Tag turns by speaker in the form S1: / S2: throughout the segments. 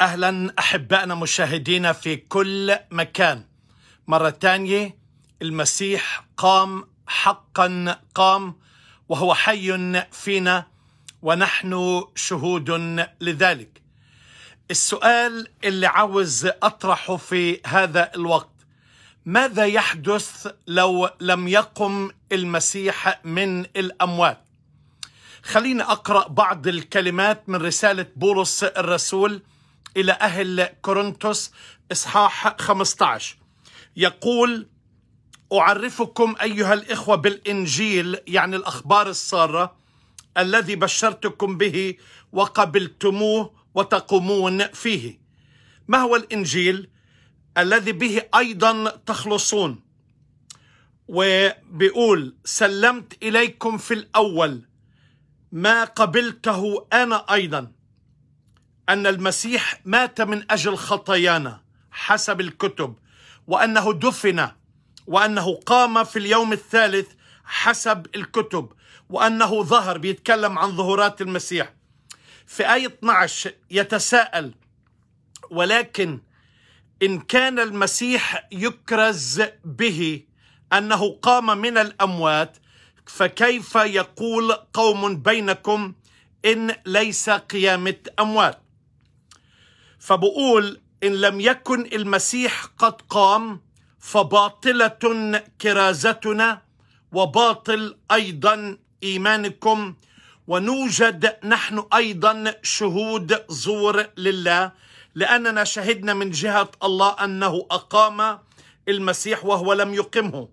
S1: أهلا أحبائنا مشاهدينا في كل مكان مرة ثانيه المسيح قام حقا قام وهو حي فينا ونحن شهود لذلك السؤال اللي عاوز أطرحه في هذا الوقت ماذا يحدث لو لم يقم المسيح من الأموات خليني أقرأ بعض الكلمات من رسالة بولس الرسول إلى أهل كورنثوس إصحاح 15 يقول أعرفكم أيها الإخوة بالإنجيل يعني الأخبار السارة الذي بشرتكم به وقبلتموه وتقومون فيه ما هو الإنجيل الذي به أيضا تخلصون وبيقول سلمت إليكم في الأول ما قبلته أنا أيضا أن المسيح مات من أجل خطايانا حسب الكتب وأنه دفن وأنه قام في اليوم الثالث حسب الكتب وأنه ظهر بيتكلم عن ظهورات المسيح في آية 12 يتساءل ولكن إن كان المسيح يكرز به أنه قام من الأموات فكيف يقول قوم بينكم إن ليس قيامة أموات فبقول إن لم يكن المسيح قد قام فباطلة كرازتنا وباطل أيضا إيمانكم ونوجد نحن أيضا شهود زور لله لأننا شهدنا من جهة الله أنه أقام المسيح وهو لم يقمه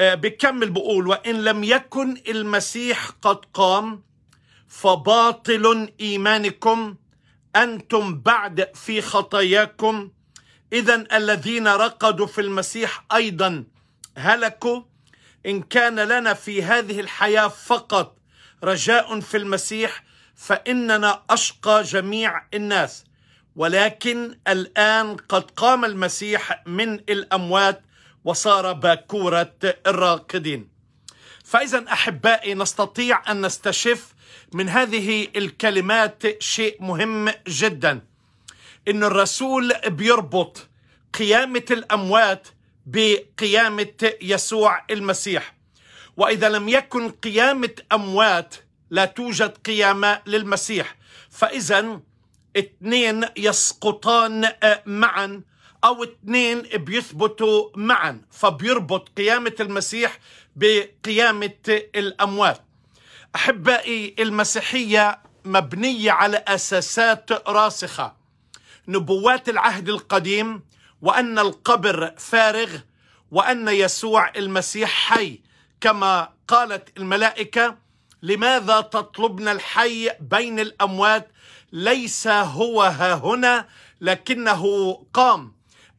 S1: آه، بكمل بقول وإن لم يكن المسيح قد قام فباطل إيمانكم أنتم بعد في خطاياكم إذا الذين رقدوا في المسيح أيضا هلكوا إن كان لنا في هذه الحياة فقط رجاء في المسيح فإننا أشقى جميع الناس ولكن الآن قد قام المسيح من الأموات وصار باكورة الراقدين فإذا أحبائي نستطيع أن نستشف من هذه الكلمات شيء مهم جدا ان الرسول بيربط قيامه الاموات بقيامه يسوع المسيح واذا لم يكن قيامه اموات لا توجد قيامه للمسيح فاذا اثنين يسقطان معا او اثنين بيثبتوا معا فبيربط قيامه المسيح بقيامه الاموات احبائي المسيحيه مبنيه على اساسات راسخه نبوات العهد القديم وان القبر فارغ وان يسوع المسيح حي كما قالت الملائكه لماذا تطلبنا الحي بين الاموات ليس هو ها هنا لكنه قام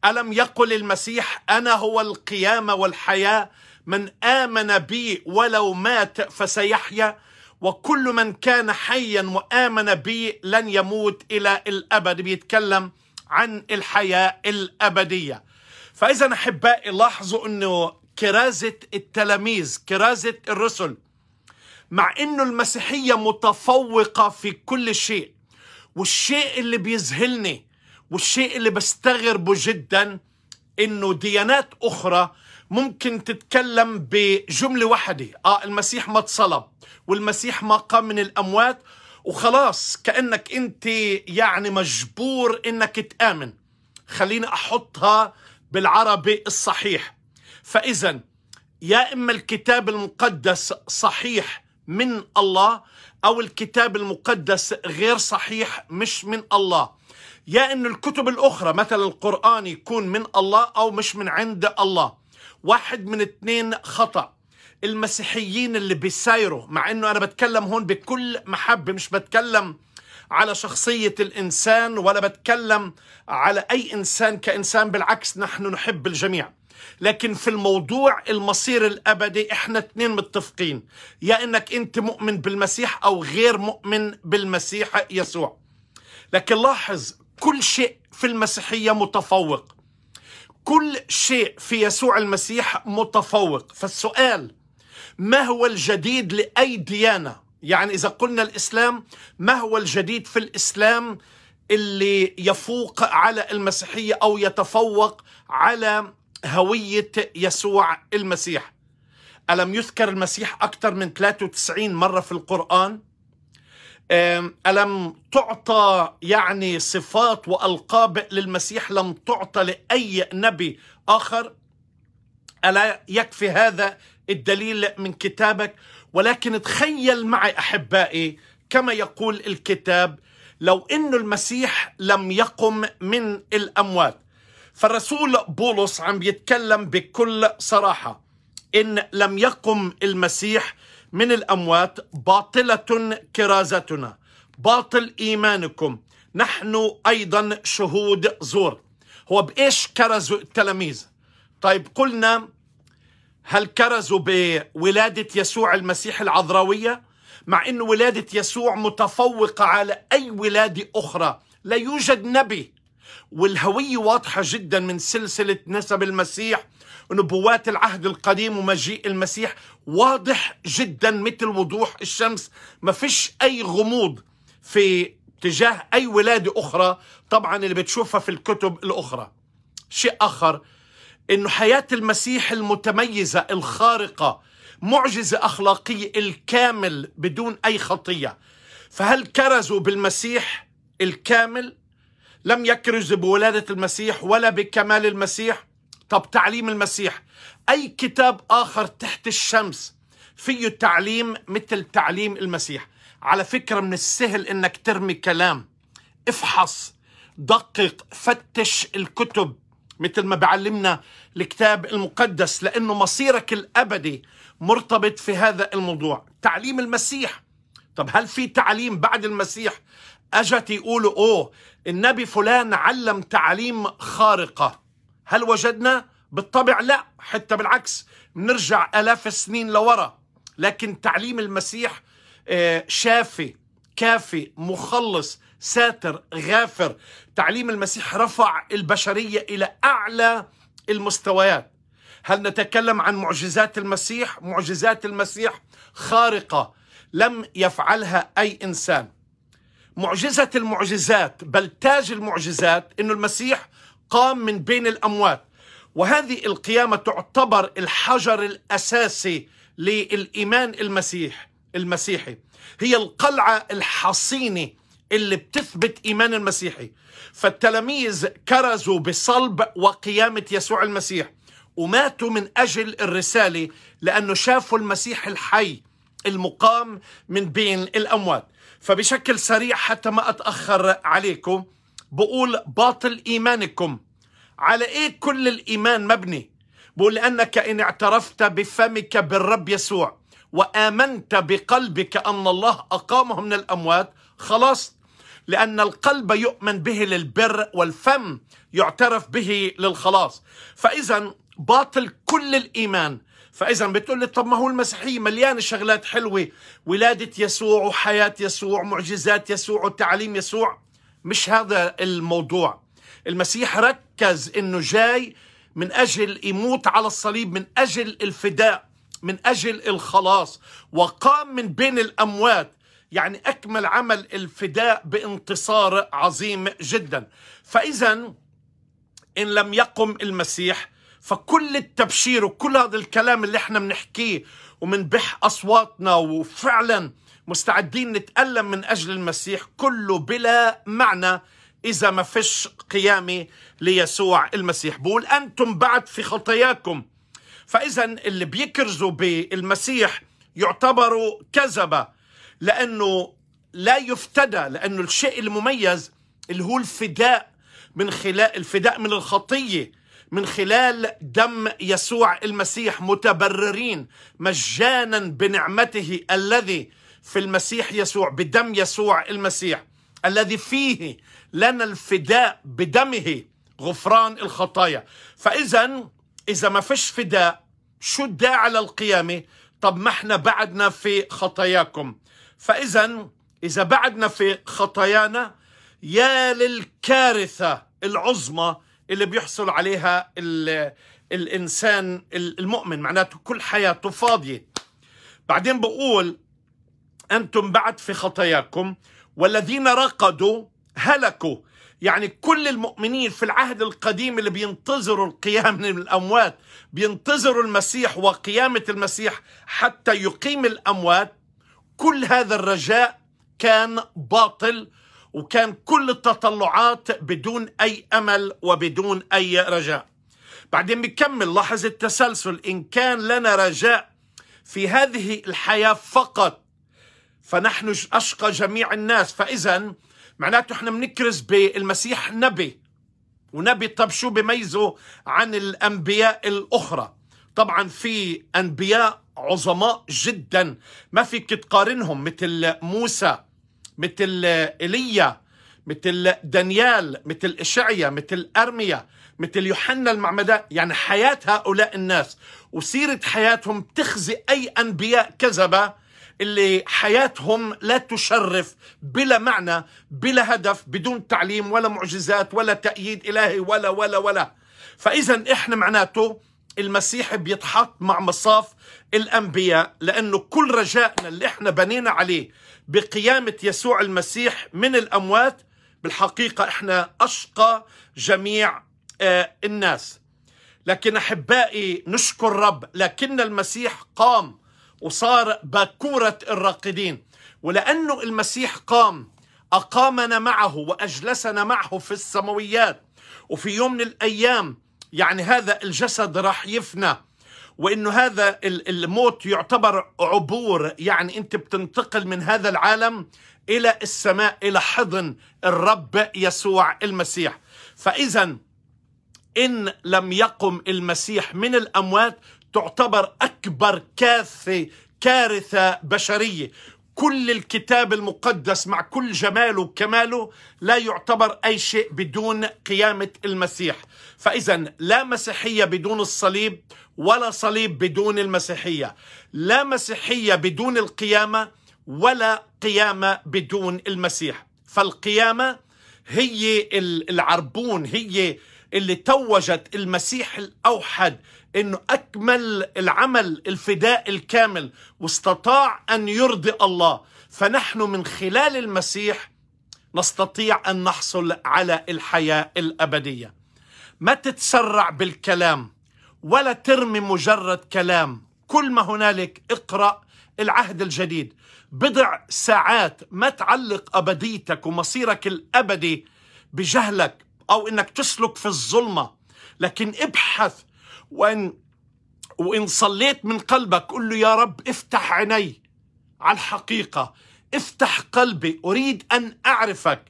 S1: الم يقل المسيح انا هو القيامه والحياه من آمن بي ولو مات فسيحيا وكل من كان حيا وآمن بي لن يموت إلى الأبد بيتكلم عن الحياة الأبدية فإذا أحبائي لاحظوا أنه كرازة التلاميذ كرازة الرسل مع أنه المسيحية متفوقة في كل شيء والشيء اللي بيذهلني والشيء اللي بستغربه جدا أنه ديانات أخرى ممكن تتكلم بجملة واحدة آه المسيح ما اتصلب والمسيح ما قام من الأموات وخلاص كأنك أنت يعني مجبور أنك تآمن خليني أحطها بالعربي الصحيح فإذا يا إما الكتاب المقدس صحيح من الله أو الكتاب المقدس غير صحيح مش من الله يا أن الكتب الأخرى مثل القرآن يكون من الله أو مش من عند الله واحد من اثنين خطأ المسيحيين اللي بيسايروا مع انه انا بتكلم هون بكل محبه مش بتكلم على شخصيه الانسان ولا بتكلم على اي انسان كانسان بالعكس نحن نحب الجميع لكن في الموضوع المصير الابدي احنا اثنين متفقين يا انك انت مؤمن بالمسيح او غير مؤمن بالمسيح يسوع لكن لاحظ كل شيء في المسيحيه متفوق كل شيء في يسوع المسيح متفوق فالسؤال ما هو الجديد لأي ديانة يعني إذا قلنا الإسلام ما هو الجديد في الإسلام اللي يفوق على المسيحية أو يتفوق على هوية يسوع المسيح ألم يذكر المسيح أكثر من 93 مرة في القرآن ألم تعطى يعني صفات وألقاب للمسيح لم تعطى لأي نبي آخر ألا يكفي هذا الدليل من كتابك ولكن تخيل معي أحبائي كما يقول الكتاب لو أن المسيح لم يقم من الأموات فالرسول بولس عم يتكلم بكل صراحة إن لم يقم المسيح من الأموات باطلة كرازتنا باطل إيمانكم نحن أيضا شهود زور هو بإيش كرزوا التلاميذ طيب قلنا هل كرزوا بولادة يسوع المسيح العذراوية مع أن ولادة يسوع متفوقة على أي ولادة أخرى لا يوجد نبي والهوية واضحة جدا من سلسلة نسب المسيح ونبوات العهد القديم ومجيء المسيح واضح جدا مثل وضوح الشمس ما فيش أي غموض في تجاه أي ولادة أخرى طبعا اللي بتشوفها في الكتب الأخرى شيء آخر أنه حياة المسيح المتميزة الخارقة معجزة أخلاقية الكامل بدون أي خطية فهل كرزوا بالمسيح الكامل لم يكرز بولادة المسيح ولا بكمال المسيح طب تعليم المسيح أي كتاب آخر تحت الشمس فيه تعليم مثل تعليم المسيح على فكرة من السهل إنك ترمي كلام افحص دقق فتش الكتب مثل ما بعلمنا الكتاب المقدس لأنه مصيرك الأبدي مرتبط في هذا الموضوع تعليم المسيح طب هل في تعليم بعد المسيح اجت يقولوا اوه النبي فلان علم تعليم خارقة هل وجدنا؟ بالطبع لا حتى بالعكس بنرجع آلاف السنين لورا لكن تعليم المسيح آه، شافي كافي مخلص ساتر غافر تعليم المسيح رفع البشرية إلى أعلى المستويات هل نتكلم عن معجزات المسيح؟ معجزات المسيح خارقة لم يفعلها أي إنسان معجزة المعجزات بل تاج المعجزات أن المسيح قام من بين الأموات وهذه القيامة تعتبر الحجر الأساسي للإيمان المسيح المسيحي هي القلعة الحصينة اللي بتثبت إيمان المسيحي فالتلاميذ كرزوا بصلب وقيامة يسوع المسيح وماتوا من أجل الرسالة لأنه شافوا المسيح الحي المقام من بين الأموات فبشكل سريع حتى ما أتأخر عليكم بقول باطل إيمانكم على إيه كل الإيمان مبني بقول لأنك إن اعترفت بفمك بالرب يسوع وآمنت بقلبك أن الله أقامه من الأموات خلاص لأن القلب يؤمن به للبر والفم يعترف به للخلاص فإذا باطل كل الإيمان فاذا بتقول لي طب ما هو المسيحيه مليانه شغلات حلوه ولاده يسوع وحياه يسوع معجزات يسوع وتعليم يسوع مش هذا الموضوع المسيح ركز انه جاي من اجل يموت على الصليب من اجل الفداء من اجل الخلاص وقام من بين الاموات يعني اكمل عمل الفداء بانتصار عظيم جدا فاذا ان لم يقم المسيح فكل التبشير وكل هذا الكلام اللي احنا بنحكيه ومنبح اصواتنا وفعلا مستعدين نتألم من اجل المسيح كله بلا معنى اذا ما فيش قيامه ليسوع المسيح بقول انتم بعد في خطاياكم فاذا اللي بيكرزوا بالمسيح يعتبروا كذبه لانه لا يفتدى لانه الشيء المميز اللي هو الفداء من خلال الفداء من الخطيه من خلال دم يسوع المسيح متبررين مجانا بنعمته الذي في المسيح يسوع بدم يسوع المسيح الذي فيه لنا الفداء بدمه غفران الخطايا فاذا اذا ما فيش فداء شو الداعي للقيامه طب ما احنا بعدنا في خطاياكم فاذا اذا بعدنا في خطايانا يا للكارثه العظمى اللي بيحصل عليها الإنسان المؤمن معناته كل حياته فاضية بعدين بقول أنتم بعد في خطاياكم والذين رقدوا هلكوا يعني كل المؤمنين في العهد القديم اللي بينتظروا القيام من الأموات بينتظروا المسيح وقيامة المسيح حتى يقيم الأموات كل هذا الرجاء كان باطل وكان كل التطلعات بدون أي أمل وبدون أي رجاء بعدين بكمل لاحظ التسلسل إن كان لنا رجاء في هذه الحياة فقط فنحن أشقى جميع الناس فإذا معناته احنا بنكرز بالمسيح نبي ونبي طب شو بيميزه عن الأنبياء الأخرى طبعا في أنبياء عظماء جدا ما فيك تقارنهم مثل موسى مثل ايليا مثل دانيال مثل اشعيا مثل ارميا مثل يوحنا المعمدان يعني حياه هؤلاء الناس وسيره حياتهم تخزي اي انبياء كذبه اللي حياتهم لا تشرف بلا معنى بلا هدف بدون تعليم ولا معجزات ولا تأييد إلهي ولا ولا ولا فإذا إحنا معناته المسيح بيتحط مع مصاف الأنبياء لأنه كل رجائنا اللي احنا بنينا عليه بقيامة يسوع المسيح من الأموات بالحقيقة احنا أشقى جميع آه، الناس لكن أحبائي نشكر رب لكن المسيح قام وصار باكورة الراقدين ولأنه المسيح قام أقامنا معه وأجلسنا معه في السماويات وفي يوم من الأيام يعني هذا الجسد راح يفنى وانه هذا الموت يعتبر عبور يعني انت بتنتقل من هذا العالم الى السماء الى حضن الرب يسوع المسيح فاذا ان لم يقم المسيح من الاموات تعتبر اكبر كارثه كارثه بشريه كل الكتاب المقدس مع كل جماله وكماله لا يعتبر اي شيء بدون قيامه المسيح فاذا لا مسيحيه بدون الصليب ولا صليب بدون المسيحيه لا مسيحيه بدون القيامه ولا قيامه بدون المسيح فالقيامه هي العربون هي اللي توجت المسيح الأوحد أنه أكمل العمل الفداء الكامل واستطاع أن يرضي الله فنحن من خلال المسيح نستطيع أن نحصل على الحياة الأبدية ما تتسرع بالكلام ولا ترمي مجرد كلام كل ما هنالك اقرأ العهد الجديد بضع ساعات ما تعلق أبديتك ومصيرك الأبدي بجهلك أو إنك تسلك في الظلمة لكن ابحث وإن وإن صليت من قلبك قل له يا رب افتح عيني على الحقيقة افتح قلبي أريد أن أعرفك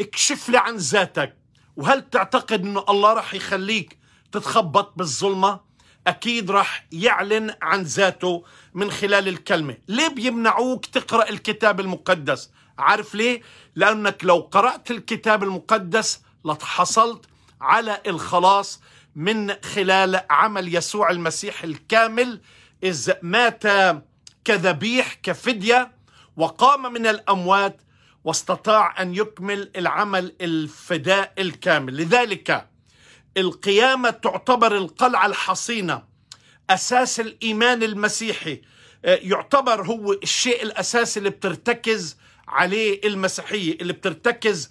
S1: اكشف لي عن ذاتك وهل تعتقد أنه الله راح يخليك تتخبط بالظلمة أكيد راح يعلن عن ذاته من خلال الكلمة ليه بيمنعوك تقرأ الكتاب المقدس عارف ليه؟ لأنك لو قرأت الكتاب المقدس لتحصلت على الخلاص من خلال عمل يسوع المسيح الكامل إذ مات كذبيح كفدية وقام من الأموات واستطاع أن يكمل العمل الفداء الكامل لذلك القيامة تعتبر القلعة الحصينة أساس الإيمان المسيحي آه، يعتبر هو الشيء الأساسي اللي بترتكز عليه المسيحية اللي بترتكز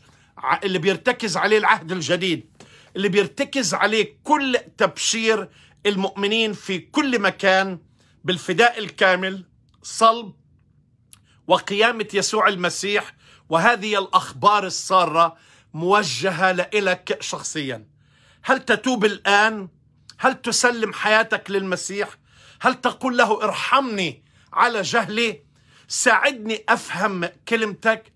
S1: اللي بيرتكز عليه العهد الجديد اللي بيرتكز عليه كل تبشير المؤمنين في كل مكان بالفداء الكامل صلب وقيامة يسوع المسيح وهذه الأخبار السارة موجهة لإلك شخصيا هل تتوب الآن؟ هل تسلم حياتك للمسيح؟ هل تقول له ارحمني على جهلي؟ ساعدني أفهم كلمتك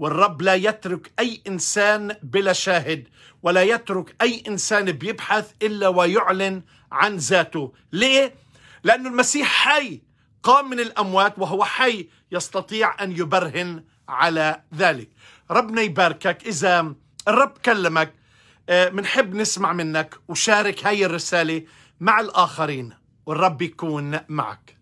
S1: والرب لا يترك أي إنسان بلا شاهد ولا يترك أي إنسان بيبحث إلا ويعلن عن ذاته ليه؟ لأن المسيح حي قام من الأموات وهو حي يستطيع أن يبرهن على ذلك ربنا يباركك إذا الرب كلمك آه، منحب نسمع منك وشارك هاي الرسالة مع الآخرين والرب يكون معك